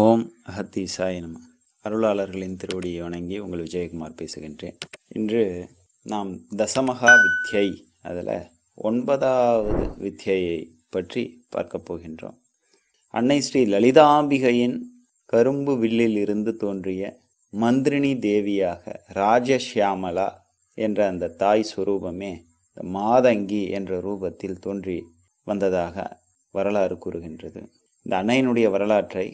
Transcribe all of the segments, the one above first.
ஓம் அகத்தி சாயினம் அருளாளர்களின் திருவடியை வணங்கி உங்கள் விஜயகுமார் பேசுகின்றேன் இன்று நாம் தசமகா வித்யை அதில் ஒன்பதாவது வித்யையை பற்றி பார்க்கப் போகின்றோம் அன்னை ஸ்ரீ லலிதாம்பிகையின் கரும்பு வில்லில் இருந்து தோன்றிய மந்திரினி தேவியாக ராஜஷ்யாமலா என்ற அந்த தாய் சுரூபமே மாதங்கி என்ற ரூபத்தில் தோன்றி வந்ததாக வரலாறு கூறுகின்றது இந்த அன்னையினுடைய வரலாற்றை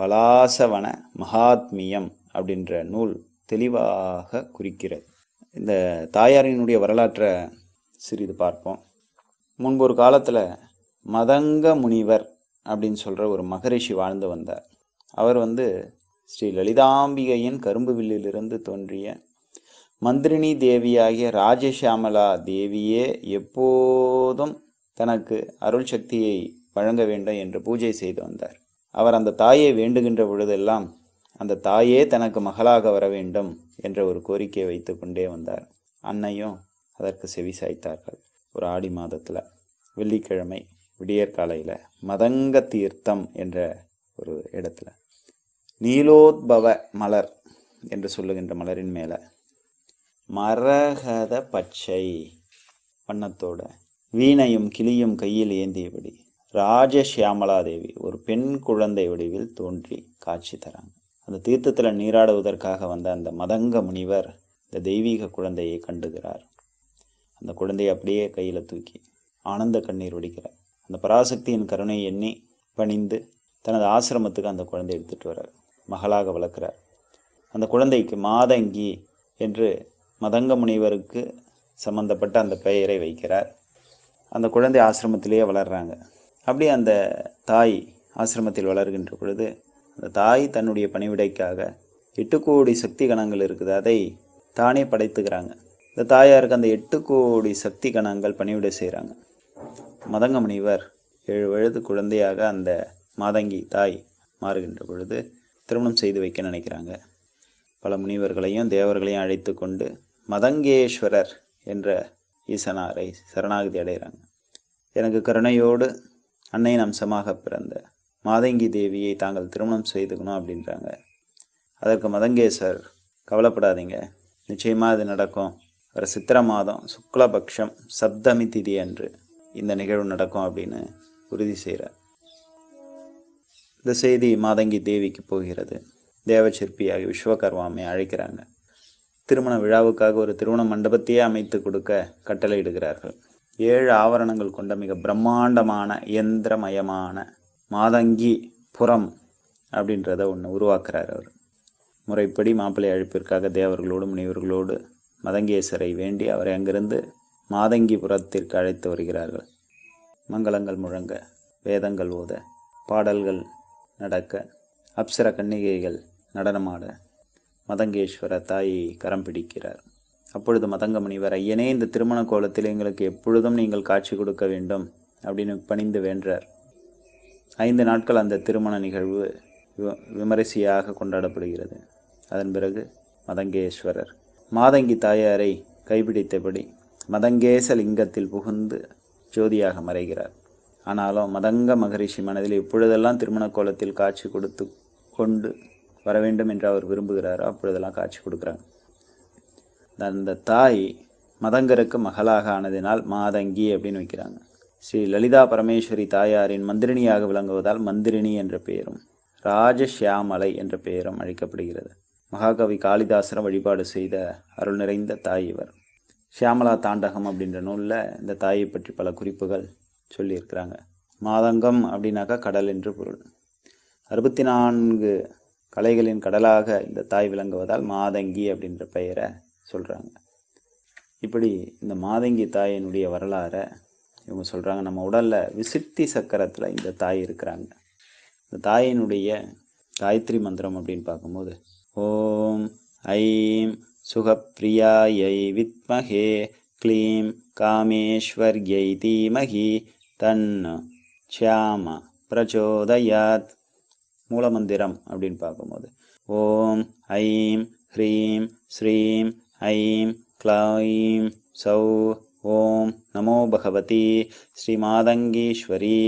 பலாசவன மகாத்மியம் அப்படின்ற நூல் தெளிவாக குறிக்கிறது இந்த தாயாரினுடைய வரலாற்றை சிறிது பார்ப்போம் முன்பு ஒரு காலத்தில் மதங்க முனிவர் அப்படின்னு சொல்கிற ஒரு மகரிஷி வாழ்ந்து வந்தார் அவர் வந்து ஸ்ரீ லலிதாம்பிகையின் கரும்பு வில்லிலிருந்து தோன்றிய மந்திரினி தேவியாகிய ராஜசியாமலா தேவியே எப்போதும் தனக்கு அருள் சக்தியை வழங்க வேண்டும் என்று பூஜை செய்து வந்தார் அவர் அந்த தாயை வேண்டுகின்ற பொழுதெல்லாம் அந்த தாயே தனக்கு மகளாக வர வேண்டும் என்ற ஒரு கோரிக்கையை வைத்து கொண்டே வந்தார் அன்னையும் அதற்கு செவி சாய்த்தார்கள் ஒரு ஆடி மாதத்தில் வெள்ளிக்கிழமை விடியற்காலையில் மதங்க தீர்த்தம் என்ற ஒரு இடத்துல நீலோத்பவ மலர் என்று சொல்லுகின்ற மலரின் மேலே மரகத பச்சை வண்ணத்தோட வீணையும் கிளியும் கையில் ஏந்தியபடி ராஜசியாமலாதேவி ஒரு பெண் குழந்தை வடிவில் தோன்றி காட்சி தராங்க அந்த தீர்த்தத்தில் நீராடுவதற்காக வந்த அந்த மதங்க முனிவர் இந்த தெய்வீக குழந்தையை கண்டுகிறார் அந்த குழந்தையை அப்படியே கையில் தூக்கி ஆனந்த கண்ணீர் வடிக்கிறார் அந்த பராசக்தியின் கருணை எண்ணி பணிந்து தனது ஆசிரமத்துக்கு அந்த குழந்தை எடுத்துகிட்டு வரார் மகளாக வளர்க்கிறார் அந்த குழந்தைக்கு மாதங்கி என்று மதங்க முனிவருக்கு சம்பந்தப்பட்ட அந்த பெயரை வைக்கிறார் அந்த குழந்தை ஆசிரமத்திலேயே வளர்கிறாங்க அப்படி அந்த தாய் ஆசிரமத்தில் வளர்கின்ற பொழுது அந்த தாய் தன்னுடைய பணிவிடைக்காக எட்டு கோடி சக்தி கணங்கள் இருக்குது அதை தானே படைத்துக்கிறாங்க இந்த தாயாருக்கு அந்த எட்டு கோடி சக்தி கணங்கள் பணிவிடை செய்கிறாங்க மதங்க முனிவர் ஏழு வயது குழந்தையாக அந்த மாதங்கி தாய் மாறுகின்ற பொழுது திருமணம் செய்து வைக்க நினைக்கிறாங்க பல முனிவர்களையும் தேவர்களையும் அழைத்து கொண்டு மதங்கேஸ்வரர் என்ற ஈசனாரை சரணாகதி அடைகிறாங்க எனக்கு கருணையோடு அன்னையின் அம்சமாக பிறந்த மாதங்கி தேவியை தாங்கள் திருமணம் செய்துக்கணும் அப்படின்றாங்க அதற்கு மதங்கேசர் கவலைப்படாதீங்க நிச்சயமாக இது நடக்கும் வர சித்திர மாதம் சுக்லபக்ஷம் சப்தமி திதி அன்று இந்த நிகழ்வு நடக்கும் அப்படின்னு உறுதி செய்கிறார் இந்த செய்தி மாதங்கி தேவிக்கு போகிறது தேவச்சிற்பியாகி விஸ்வகர்மாமை அழைக்கிறாங்க திருமண விழாவுக்காக ஒரு திருமண மண்டபத்தையே அமைத்து கொடுக்க கட்டளையிடுகிறார்கள் ஏழு ஆவரணங்கள் கொண்ட மிக பிரம்மாண்டமான இயந்திரமயமான மாதங்கி புறம் அப்படின்றத ஒன்று உருவாக்குறார் அவர் முறைப்படி மாப்பிள்ளை அழைப்பிற்காக தேவர்களோடு முனிவர்களோடு மதங்கேஸ்வரை வேண்டி அவரை அங்கிருந்து மாதங்கிபுரத்திற்கு அழைத்து வருகிறார்கள் மங்களங்கள் முழங்க வேதங்கள் ஓத பாடல்கள் நடக்க அப்சர கன்னிகைகள் நடனமாட மதங்கேஸ்வர தாயை கரம் பிடிக்கிறார் அப்பொழுது முனிவர் ஐயனே இந்த திருமண கோலத்தில் எங்களுக்கு எப்பொழுதும் நீங்கள் காட்சி கொடுக்க வேண்டும் அப்படின்னு பணிந்து வேண்டார் ஐந்து நாட்கள் அந்த திருமண நிகழ்வு விமரிசையாக கொண்டாடப்படுகிறது அதன் பிறகு மதங்கேஸ்வரர் மாதங்கி தாயாரை கைப்பிடித்தபடி மதங்கேச லிங்கத்தில் புகுந்து ஜோதியாக மறைகிறார் ஆனாலும் மதங்க மகரிஷி மனதில் எப்பொழுதெல்லாம் திருமண கோலத்தில் காட்சி கொடுத்து கொண்டு வர வேண்டும் என்று அவர் விரும்புகிறாரோ அப்பொழுதெல்லாம் காட்சி கொடுக்குறாங்க அந்த தாய் மதங்கருக்கு மகளாக ஆனதினால் மாதங்கி அப்படின்னு வைக்கிறாங்க ஸ்ரீ லலிதா பரமேஸ்வரி தாயாரின் மந்திரிணியாக விளங்குவதால் மந்திரிணி என்ற பெயரும் ராஜஷியாமலை என்ற பெயரும் அழைக்கப்படுகிறது மகாகவி காளிதாசரை வழிபாடு செய்த அருள் நிறைந்த தாய் இவர் ஷியாமலா தாண்டகம் அப்படின்ற நூலில் இந்த தாயை பற்றி பல குறிப்புகள் சொல்லியிருக்கிறாங்க மாதங்கம் அப்படின்னாக்கா கடல் என்று பொருள் அறுபத்தி நான்கு கலைகளின் கடலாக இந்த தாய் விளங்குவதால் மாதங்கி அப்படின்ற பெயரை சொல்கிறாங்க இப்படி இந்த மாதங்கி தாயினுடைய வரலாறை இவங்க சொல்கிறாங்க நம்ம உடலில் விசித்தி சக்கரத்தில் இந்த தாய் இருக்கிறாங்க இந்த தாயினுடைய காயத்ரி மந்திரம் அப்படின்னு பார்க்கும்போது ஓம் ஐம் சுகப்பிரியாயை வித்மகே க்ளீம் காமேஸ்வர்யை தீமகி தன் ஷியாம பிரச்சோதயாத் மூலமந்திரம் அப்படின்னு பார்க்கும்போது ஓம் ஐம் ஹ்ரீம் ஸ்ரீம் ऐं क्लाईं सौ ॐ नमो भगवती श्रीमादङ्गीश्वरी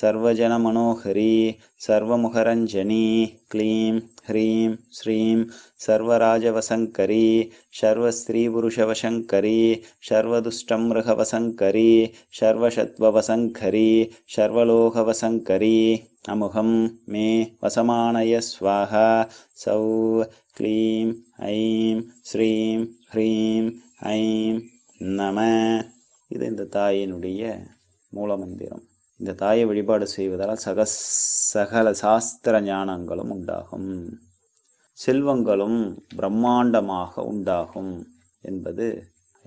सर्वजनमनोहरी सर्वमुखरञ्जनी क्लीं ह्रीं श्रीं सर्वराजवशङ्करी शर्वस्त्रीपुरुषवशङ्करी शर्वदुष्टमृगवशङ्करी शर्वशत्त्ववशङ्करी शर्वलोकवशङ्करी अमुहं मे वसमानय स्वाहा सौः क्लीं ऐं श्रीं ஹ்ரீம் ஐம் நம இது இந்த தாயினுடைய மூலமந்திரம் இந்த தாயை வழிபாடு செய்வதால் சக சகல சாஸ்திர ஞானங்களும் உண்டாகும் செல்வங்களும் பிரம்மாண்டமாக உண்டாகும் என்பது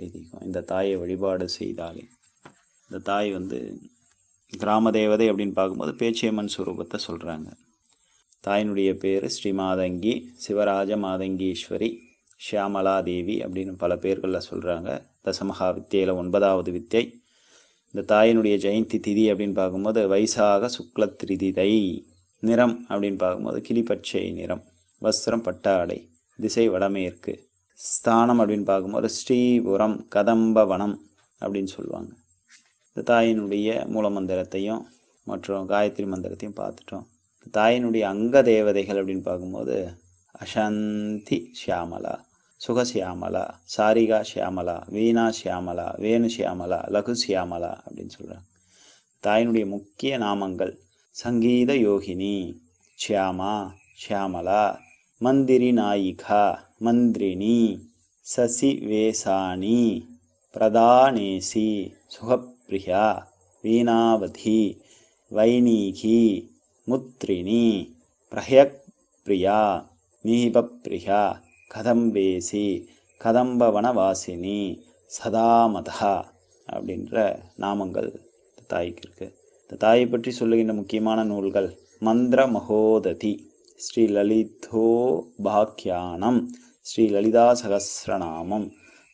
ஐதீகம் இந்த தாயை வழிபாடு செய்தாலே இந்த தாய் வந்து கிராம தேவதை அப்படின்னு பார்க்கும்போது பேச்சியம்மன் சுரூபத்தை சொல்கிறாங்க தாயினுடைய பேர் ஸ்ரீ மாதங்கி சிவராஜ மாதங்கீஸ்வரி ஷியாமலா தேவி அப்படின்னு பல பேர்களில் சொல்கிறாங்க தசமகா வித்தியில் ஒன்பதாவது வித்தை இந்த தாயினுடைய ஜெயந்தி திதி அப்படின்னு பார்க்கும்போது வைசாக சுக்ல திரிதிதை நிறம் அப்படின்னு பார்க்கும்போது கிளிப்பச்சை நிறம் வஸ்திரம் பட்டாடை திசை வடமேற்கு ஸ்தானம் அப்படின்னு பார்க்கும்போது ஸ்ரீபுரம் கதம்ப வனம் அப்படின்னு சொல்லுவாங்க இந்த தாயினுடைய மூலமந்திரத்தையும் மற்றும் காயத்ரி மந்திரத்தையும் பார்த்துட்டோம் தாயினுடைய அங்க தேவதைகள் அப்படின்னு பார்க்கும்போது अशन्ति श्यामला सुखश्यामला सारिका श्यामला वीणा श्यामला वेणु श्यामला लघु श्यामला अपि तय नाम सङ्गीत योगिनि श्यामा श्यामला मन्द्रि न मन्त्रिणी ससि वेसानी प्रदाेसि सुगप्रिया वीणावती वैणीकिमुत्रिणी प्रयप्रिया விஹிபப்ரியா கதம்பேசி கதம்பவனவாசினி சதாமத அப்படின்ற நாமங்கள் இந்த தாய்க்கு இருக்குது இந்த தாயை பற்றி சொல்லுகின்ற முக்கியமான நூல்கள் மந்திர மகோததி ஸ்ரீ லலிதோ பாக்கியானம் ஸ்ரீ லலிதா சகசிரநாமம்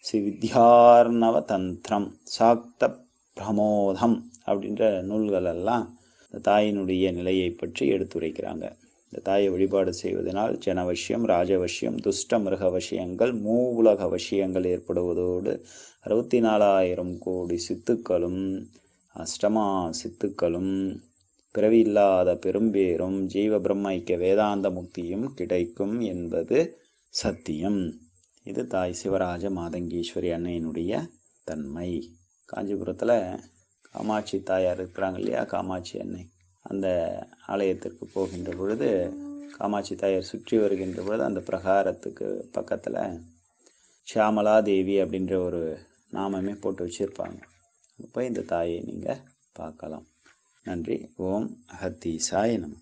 ஸ்ரீ வித்யார்ணவ தந்திரம் சாக்த பிரமோதம் அப்படின்ற நூல்கள் எல்லாம் இந்த தாயினுடைய நிலையை பற்றி எடுத்துரைக்கிறாங்க இந்த தாயை வழிபாடு செய்வதனால் ஜனவசியம் ராஜவசியம் துஷ்ட மிருக வசியங்கள் மூ உலக வசியங்கள் ஏற்படுவதோடு அறுபத்தி நாலாயிரம் கோடி சித்துக்களும் அஷ்டமா சித்துக்களும் பிறவி இல்லாத பெரும்பேரும் ஜீவ பிரம்மைக்க வேதாந்த முக்தியும் கிடைக்கும் என்பது சத்தியம் இது தாய் சிவராஜ மாதங்கீஸ்வரி அன்னையினுடைய தன்மை காஞ்சிபுரத்தில் காமாட்சி தாயார் இருக்கிறாங்க இல்லையா காமாட்சி அன்னை அந்த ஆலயத்திற்கு போகின்ற பொழுது காமாட்சி தாயார் சுற்றி வருகின்ற பொழுது அந்த பிரகாரத்துக்கு பக்கத்தில் ஷியாமலா தேவி அப்படின்ற ஒரு நாமமே போட்டு வச்சுருப்பாங்க போய் இந்த தாயை நீங்கள் பார்க்கலாம் நன்றி ஓம் அகத்தி சாய நம